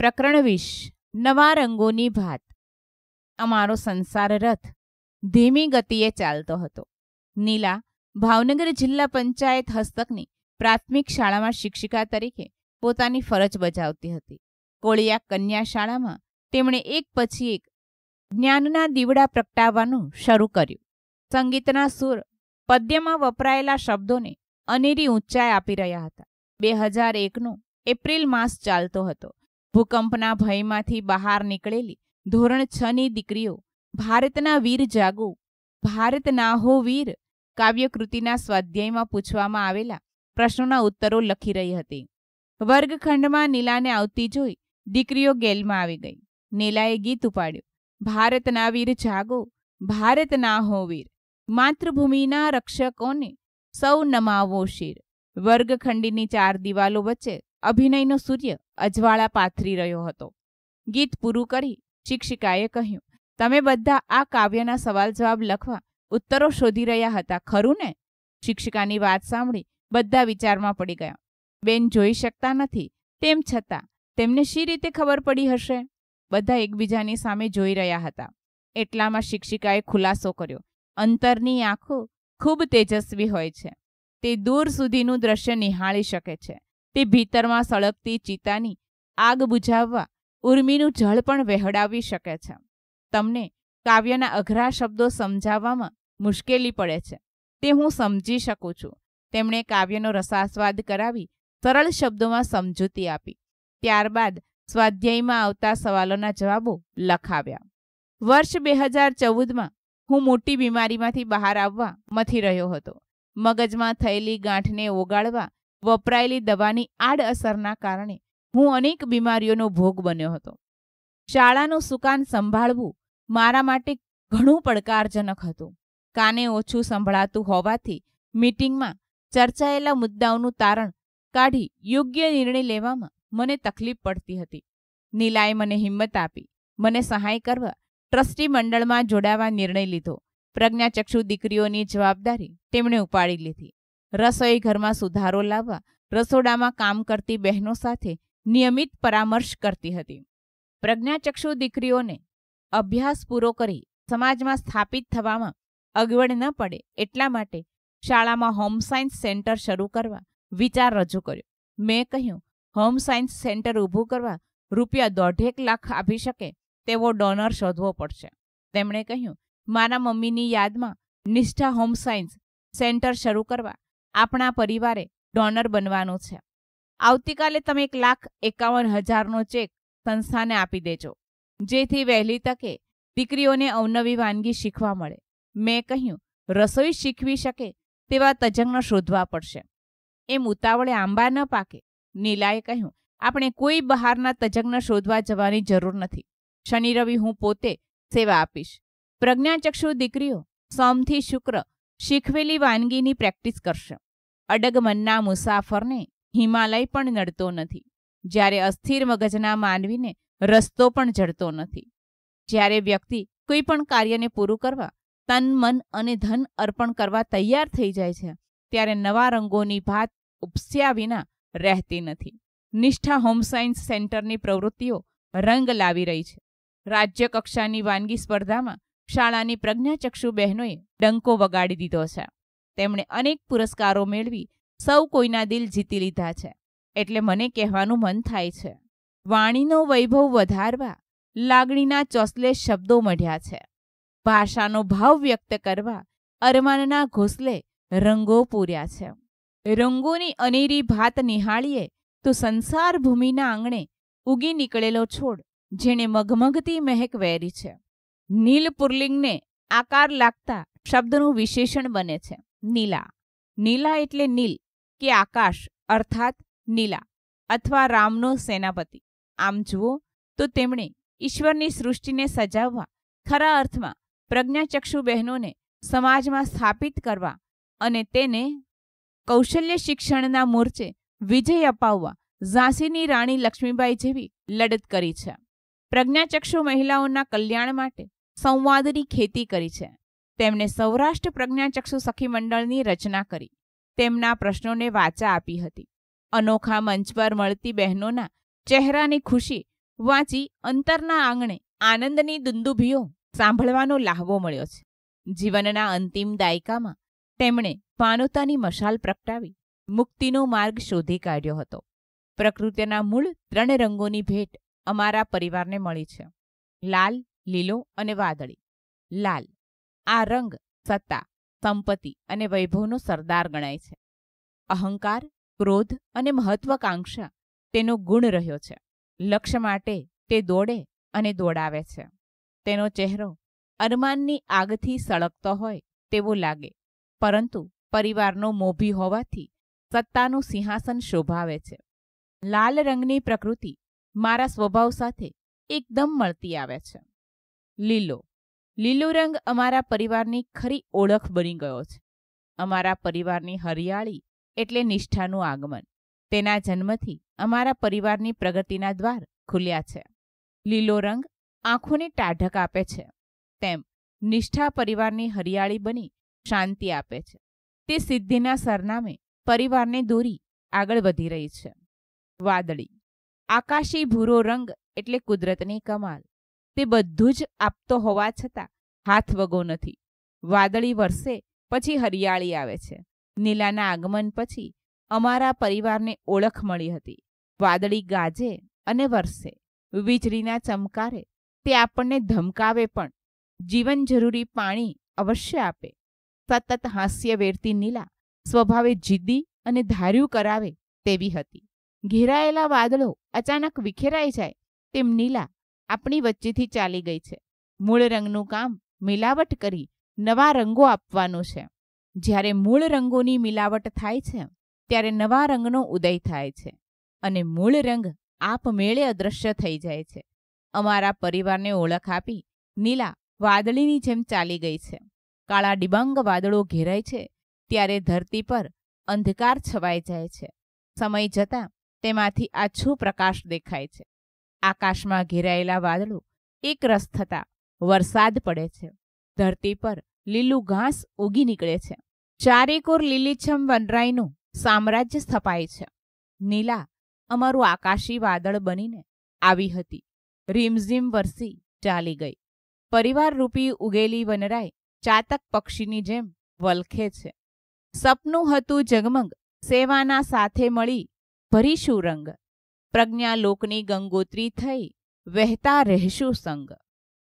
પ્રકરણ વીસ નવા રંગોની ભાત અમારો સંસાર રથ ધીમી ગતિએ ચાલતો હતો નીલા ભાવનગર જિલ્લા પંચાયત હસ્તકની પ્રાથમિક શાળામાં શિક્ષિકા તરીકે પોતાની ફરજ બજાવતી હતી કોળિયા કન્યા શાળામાં તેમણે એક પછી એક જ્ઞાનના દીવડા પ્રગટાવવાનું શરૂ કર્યું સંગીતના સૂર પદ્યમાં વપરાયેલા શબ્દોને અનેરી ઊંચાઈ આપી રહ્યા હતા બે હજાર એકનો એપ્રિલ માસ ચાલતો હતો ભૂકંપના ભયમાંથી બહાર નીકળેલી ધોરણ છની દીકરીઓ ભારતના વીર જાગો ભારત ના હો વીર કાવ્યકૃતિના સ્વાધ્યાયમાં પૂછવામાં આવેલા પ્રશ્નોના ઉત્તરો લખી રહી હતી વર્ગખંડમાં નીલાને આવતી જોઈ દીકરીઓ ગેલમાં આવી ગઈ નીલાએ ગીત ઉપાડ્યું ભારતના વીર જાગો ભારતના હો વીર માતૃભૂમિના રક્ષકોને સૌ નમાવો શિર વર્ગખંડીની ચાર દિવાલો વચ્ચે અભિનયનો સૂર્ય અજવાળા પાથરી રહ્યો હતો ગીત પૂરું કરી શિક્ષિકાએ કહ્યું તમે બધા આ કાવ્યના સવાલ જવાબ લખવા ઉત્તરો શોધી રહ્યા હતા ખરું ને શિક્ષિકાની વાત સાંભળી બધા વિચારમાં પડી ગયા બેન જોઈ શકતા નથી તેમ છતાં તેમને શી રીતે ખબર પડી હશે બધા એકબીજાની સામે જોઈ રહ્યા હતા એટલામાં શિક્ષિકાએ ખુલાસો કર્યો અંતરની આંખો ખૂબ તેજસ્વી હોય છે તે દૂર સુધીનું દ્રશ્ય નિહાળી શકે છે તે ભીતરમાં સળગતી ચિતાની આગ બુઝાવવા ઉર્મીનું જળ પણ વહેડાવી શકે છે તમને કાવ્યના અઘરા શબ્દો સમજાવવામાં મુશ્કેલી પડે છે તે હું સમજી શકું છું તેમણે કાવ્યનો રસાસ્વાદ કરાવી સરળ શબ્દોમાં સમજૂતી આપી ત્યારબાદ સ્વાધ્યાયમાં આવતા સવાલોના જવાબો લખાવ્યા વર્ષ બે હજાર ચૌદમાં હું મોટી બીમારીમાંથી બહાર આવવા મથી રહ્યો હતો મગજમાં થયેલી ગાંઠને ઓગાળવા વપરાયેલી દવાની આડઅસરના કારણે હું અનેક બીમારીઓનો ભોગ બન્યો હતો શાળાનું સુકાન સંભાળવું મારા માટે ઘણું પડકારજનક હતું કાને ઓછું સંભળાતું હોવાથી મીટિંગમાં ચર્ચાયેલા મુદ્દાઓનું તારણ કાઢી યોગ્ય નિર્ણય લેવામાં મને તકલીફ પડતી હતી નીલાએ મને હિંમત આપી મને સહાય કરવા ટ્રસ્ટી મંડળમાં જોડાવા નિર્ણય લીધો પ્રજ્ઞાચક્ષુ દીકરીઓની જવાબદારી તેમણે ઉપાડી લીધી રસોઈ ઘરમાં સુધારો લાવવા રસોડામાં કામ કરતી બહેનો સાથે નિયમિત પરામર્શ કરતી હતી પ્રજ્ઞાચક્ષુ દીકરીઓને અભ્યાસ પૂરો કરી સમાજમાં સ્થાપિત થવામાં અગવડ ન પડે એટલા માટે શાળામાં હોમ સાયન્સ સેન્ટર શરૂ કરવા વિચાર રજૂ કર્યો મેં કહ્યું હોમ સાયન્સ સેન્ટર ઊભું કરવા રૂપિયા દોઢેક લાખ આપી શકે તેવો ડોનર શોધવો પડશે તેમણે કહ્યું મારા મમ્મીની યાદમાં નિષ્ઠા હોમ સાયન્સ સેન્ટર શરૂ કરવા આપણા પરિવારે ડોનર બનવાનું છે આવતીકાલે તમે એક લાખ એકાવન હજારનો ચેક સંસ્થાને આપી દેજો જેથી વહેલી તકે દીકરીઓને અવનવી વાનગી શીખવા મળે મેં કહ્યું રસોઈ શીખવી શકે તેવા તજજ્ઞ શોધવા પડશે એમ ઉતાવળે આંબા ન પાકે નીલાએ કહ્યું આપણે કોઈ બહારના તજજ્ઞ શોધવા જવાની જરૂર નથી શનિ રવિ હું પોતે સેવા આપીશ પ્રજ્ઞાચક્ષુ દીકરીઓ સોમથી શુક્ર શીખવેલી વાનગીની પ્રેક્ટિસ કરશે અડગમનના મુસાફરને હિમાલય પણ નડતો નથી જ્યારે અસ્થિર મગજના માનવીને રસ્તો પણ જડતો નથી જ્યારે વ્યક્તિ કોઈ પણ કાર્યને પૂરું કરવા તન મન અને ધન અર્પણ કરવા તૈયાર થઈ જાય છે ત્યારે નવા રંગોની ભાત ઉપસ્યા વિના રહેતી નથી નિષ્ઠા હોમ સાયન્સ સેન્ટરની પ્રવૃત્તિઓ રંગ લાવી રહી છે રાજ્યકક્ષાની વાનગી સ્પર્ધામાં શાળાની પ્રજ્ઞાચક્ષુ બહેનોએ ડંકો વગાડી દીધો છે તેમણે અનેક પુરસ્કારો મેળવી સૌ કોઈના દિલ જીતી લીધા છે એટલે મને કહેવાનું મન થાય છે વાણીનો વૈભવ વધારવા લાગણીના ચોસલે શબ્દો મળ્યા છે ભાષાનો ભાવ વ્યક્ત કરવા અરમાનના ઘોસલે રંગો પૂર્યા છે રંગોની અનેરી ભાત નિહાળીએ તો સંસાર ભૂમિના આંગણે ઉગી નીકળેલો છોડ જેણે મગમગતી મહેક વેરી છે નીલ પુર્લિંગને આકાર લાગતા શબ્દનું વિશેષણ બને છે નીલા નીલા એટલે નીલ કે આકાશ અર્થાત નીલા અથવા રામનો સેનાપતિ આમ જુઓ તો તેમણે ઈશ્વરની સૃષ્ટિને સજાવવા ખરા અર્થમાં પ્રજ્ઞાચક્ષુ બહેનોને સમાજમાં સ્થાપિત કરવા અને તેને કૌશલ્ય શિક્ષણના મોરચે વિજય અપાવવા ઝાંસીની રાણી લક્ષ્મીબાઈ જેવી લડત કરી છે પ્રજ્ઞાચક્ષુ મહિલાઓના કલ્યાણ માટે સંવાદની ખેતી કરી છે તેમણે સૌરાષ્ટ્ર પ્રજ્ઞાચક્ષુ સખી મંડળની રચના કરી તેમના પ્રશ્નોને વાચા આપી હતી અનોખા મંચ પર મળતી બહેનોના ચહેરાની ખુશી વાંચી અંતરના આંગણે આનંદની દુંદુભીઓ સાંભળવાનો લાહવો મળ્યો છે જીવનના અંતિમ દાયકામાં તેમણે માનવતાની મશાલ પ્રગટાવી મુક્તિનો માર્ગ શોધી કાઢ્યો હતો પ્રકૃતિના મૂળ ત્રણ રંગોની ભેટ અમારા પરિવારને મળી છે લાલ લીલો અને વાદળી લાલ આ રંગ સત્તા સંપત્તિ અને વૈભવનો સરદાર ગણાય છે અહંકાર ક્રોધ અને મહત્વાકાંક્ષા તેનો ગુણ રહ્યો છે લક્ષ્ય માટે તે દોડે અને દોડાવે છે તેનો ચહેરો અરમાનની આગથી સળગતો હોય તેવો લાગે પરંતુ પરિવારનો મોભી હોવાથી સત્તાનું સિંહાસન શોભાવે છે લાલ રંગની પ્રકૃતિ મારા સ્વભાવ સાથે એકદમ મળતી આવે છે લીલો લીલો રંગ અમારા પરિવારની ખરી ઓળખ બની ગયો છે અમારા પરિવારની હરિયાળી એટલે નિષ્ઠાનું આગમન તેના જન્મથી અમારા પરિવારની પ્રગતિના દ્વાર ખુલ્યા છે લીલો રંગ આંખોને ટાઢક આપે છે તેમ નિષ્ઠા પરિવારની હરિયાળી બની શાંતિ આપે છે તે સિદ્ધિના સરનામે પરિવારને દોરી આગળ વધી રહી છે વાદળી આકાશી ભૂરો રંગ એટલે કુદરતની કમાલ તે બધું જ આપતો હોવા છતાં હાથ વગો નથી વાદળી વરસે પછી હરિયાળી આવે છે નીલાના આગમન પછી અમારા પરિવારને ઓળખ મળી હતી વાદળી ગાજે અને વરસે વીજળીના ચમકારે તે આપણને ધમકાવે પણ જીવન જરૂરી પાણી અવશ્ય આપે સતત હાસ્ય વેરતી નીલા સ્વભાવે જીદ્દી અને ધાર્યું કરાવે તેવી હતી ઘેરાયેલા વાદળો અચાનક વિખેરાઈ જાય તેમ નીલા આપણી વચ્ચેથી ચાલી ગઈ છે મૂળ રંગનું કામ મિલાવટ કરી નવા રંગો આપવાનું છે જ્યારે મૂળ રંગોની મિલાવટ થાય છે ત્યારે નવા રંગનો ઉદય થાય છે અને મૂળ રંગ આપમેળે અદૃશ્ય થઈ જાય છે અમારા પરિવારને ઓળખ આપી નીલા વાદળીની જેમ ચાલી ગઈ છે કાળા ડિબંગ વાદળો ઘેરાય છે ત્યારે ધરતી પર અંધકાર છવાઈ જાય છે સમય જતાં તેમાંથી આછું પ્રકાશ દેખાય છે આકાશમાં ઘેરાયેલા વાદળો એકરસ થતા વરસાદ પડે છે ધરતી પર લીલું ઘાસ ઉગી નીકળે છે ચારેકોર લીલીછમ વનરાઈનું સામ્રાજ્ય સ્થપાય છે નીલા અમારું આકાશી વાદળ બનીને આવી હતી રીમઝીમ વરસી ચાલી ગઈ પરિવાર રૂપી ઉગેલી વનરાય ચાતક પક્ષીની જેમ વલખે છે સપનું હતું જગમગ સેવાના સાથે મળી ભરીશું રંગ પ્રજ્ઞાલોકની ગંગોત્રી થઈ વહેતા રહેશું સંગ